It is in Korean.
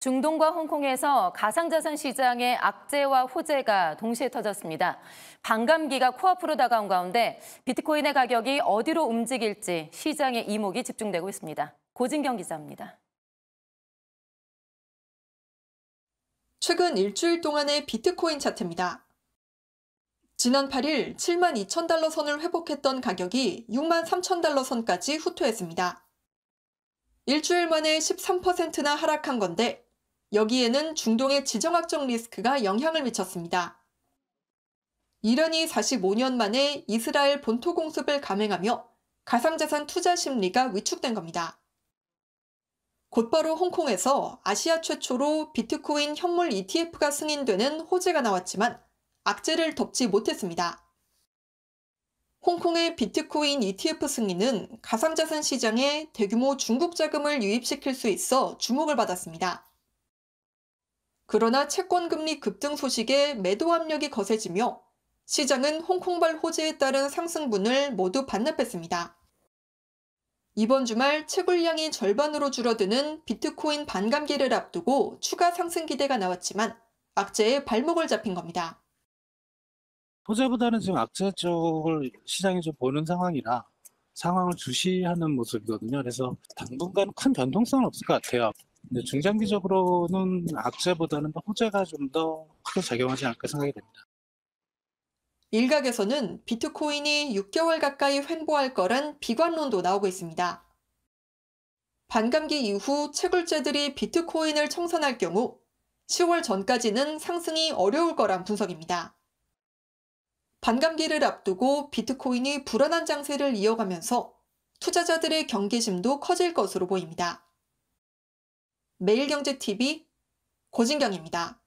중동과 홍콩에서 가상자산 시장의 악재와 호재가 동시에 터졌습니다. 반감기가 코앞으로 다가온 가운데 비트코인의 가격이 어디로 움직일지 시장의 이목이 집중되고 있습니다. 고진경 기자입니다. 최근 일주일 동안의 비트코인 차트입니다. 지난 8일 7만 2천 달러 선을 회복했던 가격이 6만 3천 달러 선까지 후퇴했습니다. 일주일 만에 13%나 하락한 건데 여기에는 중동의 지정학적 리스크가 영향을 미쳤습니다. 이란이 45년 만에 이스라엘 본토 공습을 감행하며 가상자산 투자 심리가 위축된 겁니다. 곧바로 홍콩에서 아시아 최초로 비트코인 현물 ETF가 승인되는 호재가 나왔지만 악재를 덮지 못했습니다. 홍콩의 비트코인 ETF 승인은 가상자산 시장에 대규모 중국 자금을 유입시킬 수 있어 주목을 받았습니다. 그러나 채권금리 급등 소식에 매도 압력이 거세지며 시장은 홍콩발 호재에 따른 상승분을 모두 반납했습니다. 이번 주말 채굴량이 절반으로 줄어드는 비트코인 반감기를 앞두고 추가 상승 기대가 나왔지만 악재에 발목을 잡힌 겁니다. 호재보다는 지금 악재 쪽을 시장이 좀 보는 상황이라 상황을 주시하는 모습이거든요. 그래서 당분간 큰 변동성은 없을 것 같아요. 근데 중장기적으로는 악재보다는 호재가 좀 더 크게 작용하지 않을까 생각이 됩니다. 일각에서는 비트코인이 6개월 가까이 횡보할 거란 비관론도 나오고 있습니다. 반감기 이후 채굴재들이 비트코인을 청산할 경우 10월 전까지는 상승이 어려울 거란 분석입니다. 반감기를 앞두고 비트코인이 불안한 장세를 이어가면서 투자자들의 경계심도 커질 것으로 보입니다. 매일경제TV 고진경입니다.